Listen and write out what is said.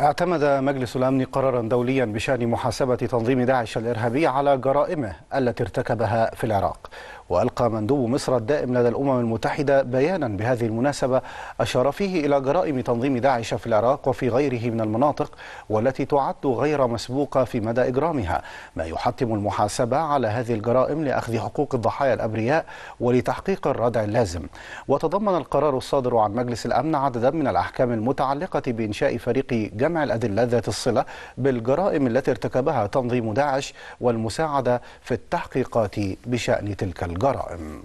اعتمد مجلس الأمن قرارا دوليا بشأن محاسبة تنظيم داعش الإرهابي على جرائمه التي ارتكبها في العراق وألقى مندوب مصر الدائم لدى الأمم المتحدة بيانا بهذه المناسبة أشار فيه إلى جرائم تنظيم داعش في العراق وفي غيره من المناطق والتي تعد غير مسبوقة في مدى إجرامها ما يحتم المحاسبة على هذه الجرائم لأخذ حقوق الضحايا الأبرياء ولتحقيق الردع اللازم وتضمن القرار الصادر عن مجلس الأمن عددا من الأحكام المتعلقة بإنشاء فريق جمع الأدلة ذات الصلة بالجرائم التي ارتكبها تنظيم داعش والمساعدة في التحقيقات بشأن تلك الجرائم